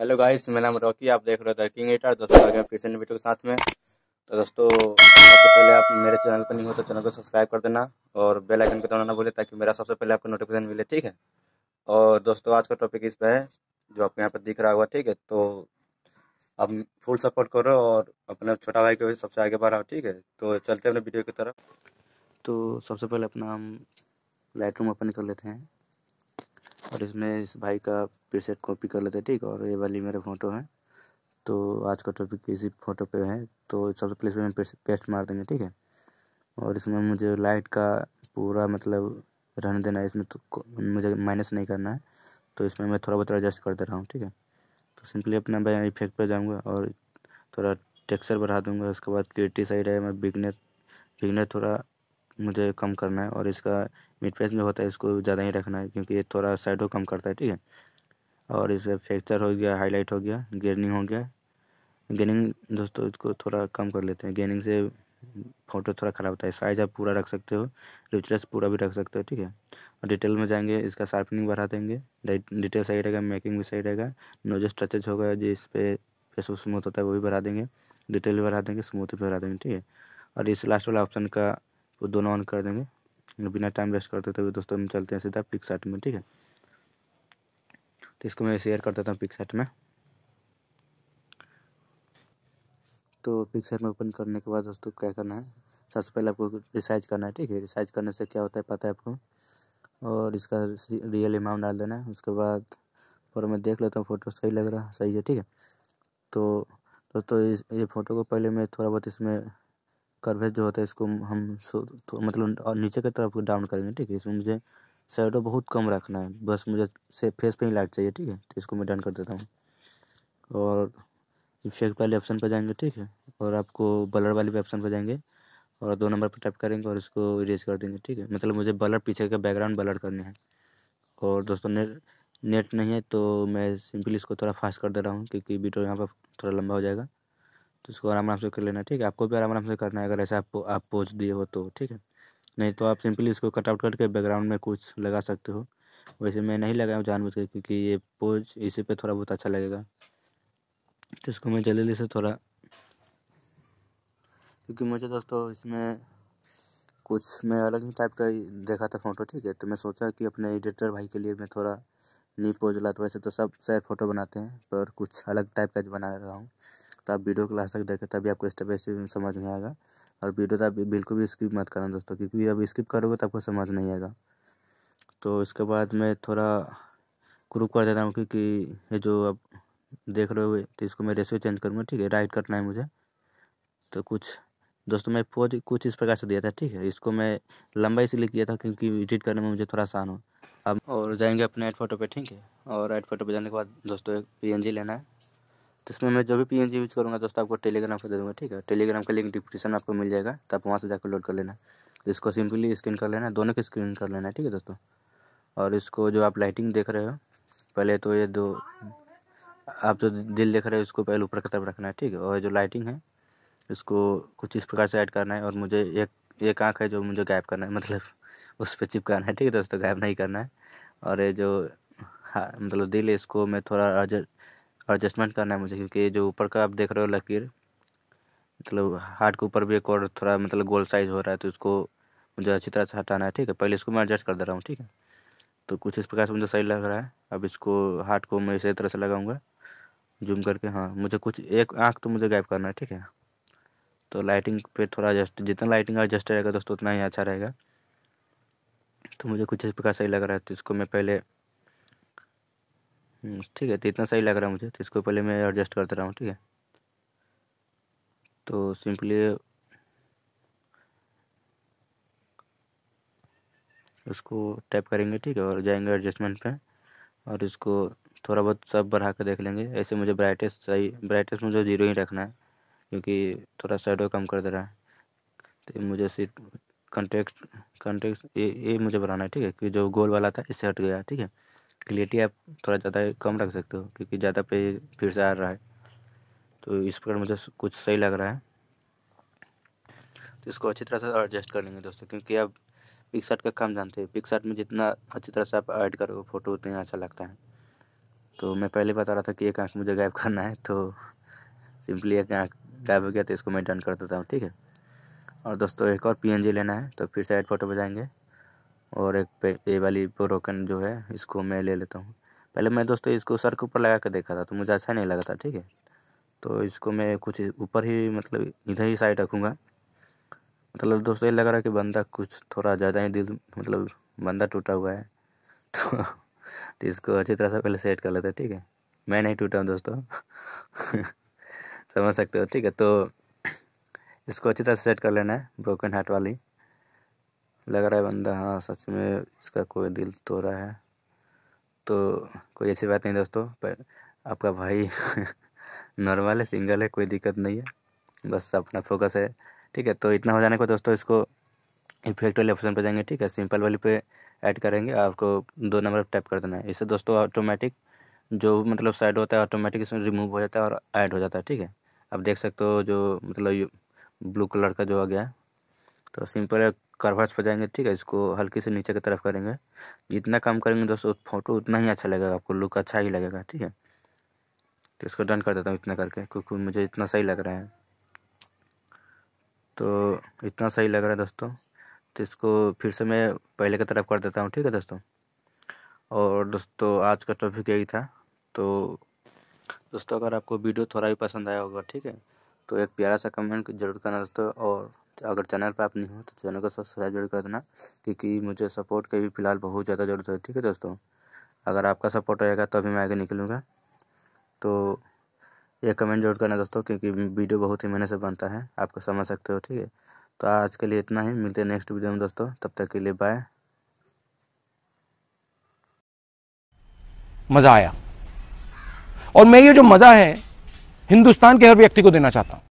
hello guys मेरा नाम Rocky आप देख रहे हो द किंग एटर दोस्तों आ फिर से वीडियो के साथ में तो दोस्तों सबसे पहले आप मेरे चैनल पर नहीं हो तो चैनल को सब्सक्राइब कर देना और बेल आइकन को दबाना ना भूलें ताकि मेरा सबसे पहले आपको नोटिफिकेशन मिले ठीक है और दोस्तों आज का टॉपिक इस पर है जो आपको यहाँ पर दिख रहा हुआ ठीक है तो आप फुल सपोर्ट करो और अपने छोटा भाई को सबसे आगे बढ़ाओ ठीक है तो चलते हैं अपने वीडियो की तरफ तो सबसे पहले अपना हम लाइट रूम ओपन कर लेते हैं और इसमें इस भाई का प्रीसेट कॉपी कर लेते हैं ठीक और ये वाली मेरे फोटो है तो आज का टॉपिक इसी फोटो पे है तो सबसे पहले इसमें पेस्ट मार देंगे ठीक है और इसमें मुझे लाइट का पूरा मतलब रहने देना है इसमें तो मुझे माइनस नहीं करना है तो इसमें मैं थोड़ा बहुत एडजस्ट कर दे रहा हूँ ठीक है तो सिंपली अपना मैं इफेक्ट पर जाऊँगा और थोड़ा टेक्सचर बढ़ा दूँगा उसके बाद क्रिएटिव साइड है मैं बिगनेस बिगनेस थोड़ा मुझे कम करना है और इसका मिड पेस जो होता है इसको ज़्यादा ही रखना है क्योंकि ये थोड़ा साइड को कम करता है ठीक है और इसमें फ्रैक्चर हो गया हाईलाइट हो गया गेनिंग हो गया गेनिंग दोस्तों इसको थोड़ा कम कर लेते हैं गेनिंग से फ़ोटो थोड़ा ख़राब होता है साइज आप पूरा रख सकते हो रिचलेस पूरा भी रख सकते हो ठीक है और डिटेल में जाएंगे इसका शार्पनिंग बढ़ा देंगे डिटेल सही रहेगा मेकिंग भी सही रहेगा नो जो होगा जो इस पर फेस स्मूथ होता है वो भी बढ़ा देंगे डिटेल भी बढ़ा देंगे स्मूथ भी बढ़ा देंगे ठीक है और इस लास्ट वाला ऑप्शन का वो दोनों ऑन कर देंगे बिना टाइम वेस्ट करते तो दोस्तों हम चलते हैं सीधा पिक्स में ठीक है तो इसको मैं शेयर कर देता हूँ पिक्स में तो पिक्स में ओपन करने के बाद दोस्तों क्या करना है सबसे पहले आपको रिसाइज करना है ठीक है रिसाइज करने से क्या होता है पता है आपको और इसका रियल अमाउंट डाल देना है उसके बाद और मैं देख लेता हूँ फ़ोटो सही लग रहा है सही है ठीक है तो दोस्तों इस ये फ़ोटो को पहले मैं थोड़ा बहुत इसमें कर्वेज जो होता है इसको हम तो मतलब नीचे की तरफ डाउन करेंगे ठीक है इसमें मुझे शेडो बहुत कम रखना है बस मुझे से फेस पे ही लाइट चाहिए ठीक है तो इसको मैं डन कर देता हूँ और इफेक्ट वाले ऑप्शन पर जाएंगे ठीक है और आपको बलर वाले भी ऑप्शन पर जाएंगे और दो नंबर पर टाइप करेंगे और इसको इरेज कर देंगे ठीक है मतलब मुझे बलर पीछे का बैकग्राउंड बलर करना है और दोस्तों नेट नेट नहीं है तो मैं सिंपली इसको थोड़ा फास्ट कर दे रहा हूँ क्योंकि वीडियो यहाँ पर थोड़ा लंबा हो जाएगा तो इसको आराम आराम से कर लेना ठीक है आपको भी आराम आराम से करना है अगर ऐसा आप आप पोज दिए हो तो ठीक है नहीं तो आप सिंपली इसको कटआउट करके बैकग्राउंड में कुछ लगा सकते हो वैसे मैं नहीं लगाया हूँ जानबूझ के क्योंकि ये पोज इसी पे थोड़ा बहुत अच्छा लगेगा तो इसको मैं जल्दी से थोड़ा क्योंकि मुझे दोस्तों तो इसमें कुछ मैं अलग ही टाइप का देखा था फ़ोटो ठीक है तो मैं सोचा कि अपने एडिटर भाई के लिए मैं थोड़ा नी पोज ला तो वैसे तो सब सारे फ़ोटो बनाते हैं पर कुछ अलग टाइप का बना रहा हूँ तो आप वीडियो क्लास तक देखें तभी आपको स्टेप बाई स्टेप समझ में आएगा और वीडियो तो आप बिल्कुल भी स्किप मत करना दोस्तों क्योंकि अब स्किप करोगे तो आपको समझ नहीं आएगा तो इसके बाद मैं थोड़ा ग्रुप कर दे रहा हूँ क्योंकि ये जो आप देख रहे हो तो इसको मैं रेसिपी चेंज करूँगा ठीक है राइट करना है मुझे तो कुछ दोस्तों मैं फोज कुछ इस प्रकार से दिया था ठीक है इसको मैं लंबा इसलिए किया था क्योंकि एडिट करने में मुझे थोड़ा आसान हो अब और जाएंगे अपने एड फोटो पे ठीक है और एड फोटो पे जाने के बाद दोस्तों एक पी लेना है तो इसमें मैं जो भी पी यूज़ करूँगा दोस्तों आपको टेलीग्राम पर दे दूँगा ठीक है टेलीग्राम का लिंक डिस्क्रिप्शन आपको मिल जाएगा तो आप वहाँ से जाकर लोड कर लेना तो इसको सिंपली स्क्रीन कर लेना दोनों की स्क्रीन कर लेना ठीक है दोस्तों और इसको जो आप लाइटिंग देख रहे हो पहले तो ये दो आप जो दिल देख रहे हो उसको पहले ऊपर की तरफ रखना है ठीक है और जो लाइटिंग है इसको कुछ इस प्रकार से ऐड करना है और मुझे एक एक आँख है जो मुझे गायब करना है मतलब उस पर चिपकाना है ठीक है दोस्तों गायब नहीं करना है और ये जो हाँ मतलब दिल इसको मैं थोड़ा एडजस्टमेंट करना है मुझे क्योंकि जो ऊपर का आप देख रहे हो लकीर मतलब हार्ट के ऊपर भी एक और थोड़ा मतलब गोल साइज हो रहा है तो इसको मुझे अच्छी तरह से हटाना है ठीक है पहले इसको मैं एडजस्ट कर दे रहा हूँ ठीक है तो कुछ इस प्रकार से मुझे सही लग रहा है अब इसको हार्ट को मैं इसी तरह से लगाऊंगा जूम करके हाँ मुझे कुछ एक आँख तो मुझे गायब करना है ठीक है तो लाइटिंग पे थोड़ा एडजस्ट जितना लाइटिंग एडजस्ट रहेगा दोस्तों उतना ही अच्छा रहेगा तो मुझे कुछ इस प्रकार सही लग रहा है तो इसको मैं पहले हम्म, ठीक है तो इतना सही लग रहा है मुझे तो इसको पहले मैं एडजस्ट करते रहा हूँ ठीक है तो सिंपली इसको टाइप करेंगे ठीक है और जाएंगे एडजस्टमेंट पे और इसको थोड़ा बहुत सब बढ़ा कर देख लेंगे ऐसे मुझे ब्राइटनेस सही ब्राइटनेस मुझे ज़ीरो ही रखना है क्योंकि थोड़ा शेडो कम कर दे रहा है तो मुझे सिर्फ कंटेक्ट कंटेक्ट ये ये मुझे बढ़ाना है ठीक है कि जो गोल वाला था इससे हट गया ठीक है क्लियरिटी आप थोड़ा ज़्यादा कम रख सकते हो क्योंकि ज़्यादा पे फिर से आ रहा है तो इस प्रकार मुझे कुछ सही लग रहा है तो इसको अच्छी तरह से एडजस्ट कर लेंगे दोस्तों क्योंकि आप पिक्सार्ट का काम जानते हो पिक्सार्ट में जितना अच्छी तरह से आप ऐड करोगे फ़ोटो उतना अच्छा लगता है तो मैं पहले बता रहा था कि एक आँख मुझे गायब करना है तो सिंपली एक आँख गायब हो गया तो इसको मैं डन कर देता हूँ ठीक है और दोस्तों एक और पी लेना है तो फिर से ऐड फोटो पर जाएंगे और एक पे ये वाली ब्रोकन जो है इसको मैं ले लेता हूँ पहले मैं दोस्तों इसको सर के ऊपर लगा कर देखा था तो मुझे अच्छा नहीं लगा था ठीक है तो इसको मैं कुछ ऊपर ही मतलब इधर ही साइड रखूँगा मतलब दोस्तों ये लग रहा है कि बंदा कुछ थोड़ा ज़्यादा ही दिल मतलब बंदा टूटा हुआ है तो, तो इसको अच्छी तरह से पहले सेट कर लेते हैं ठीक है मैं नहीं टूटा हूँ दोस्तों समझ सकते हो ठीक है तो इसको अच्छी तरह से सेट कर लेना है ब्रोकन हार्ट वाली लग रहा है बंदा हाँ सच में इसका कोई दिल तो रहा है तो कोई ऐसी बात नहीं दोस्तों पर आपका भाई नॉर्मल है सिंगल है कोई दिक्कत नहीं है बस अपना फोकस है ठीक है तो इतना हो जाने को दोस्तों इसको इफेक्ट वाले ऑप्शन पर जाएंगे ठीक है सिंपल वाली पे ऐड करेंगे आपको दो नंबर टैप कर देना है इससे दोस्तों ऑटोमेटिक जो मतलब साइड होता है ऑटोमेटिक इसमें रिमूव हो जाता है और ऐड हो जाता है ठीक है आप देख सकते हो जो मतलब ब्लू कलर का जो आ गया तो सिंपल कर्वस पर जाएंगे ठीक है इसको हल्के से नीचे की तरफ करेंगे जितना काम करेंगे दोस्तों फोटो उतना ही अच्छा लगेगा आपको लुक अच्छा ही लगेगा ठीक है तो इसको डन कर देता हूँ इतना करके क्योंकि मुझे इतना सही लग रहा है तो इतना सही लग रहा है दोस्तों तो इसको फिर से मैं पहले की तरफ कर देता हूँ ठीक है दोस्तों और दोस्तों आज का टॉपिक यही था तो दोस्तों अगर आपको वीडियो थोड़ा भी पसंद आया होगा ठीक है तो एक प्यारा सा कमेंट जरूर करना दोस्तों और अगर चैनल पर आप नहीं हो तो चैनल को सब्सक्राइब जरूर कर देना क्योंकि मुझे सपोर्ट की भी फिलहाल बहुत ज़्यादा ज़रूरत है ठीक है दोस्तों अगर आपका सपोर्ट रहेगा तभी तो मैं आगे निकलूँगा तो ये कमेंट जरूर करना दोस्तों क्योंकि वीडियो बहुत ही मेहनत से बनता है आपको समझ सकते हो ठीक है तो आज के लिए इतना ही मिलते हैं नेक्स्ट वीडियो में दोस्तों तब तक के लिए बाय मज़ा आया और मैं ये जो मज़ा है हिंदुस्तान के हर व्यक्ति को देना चाहता हूँ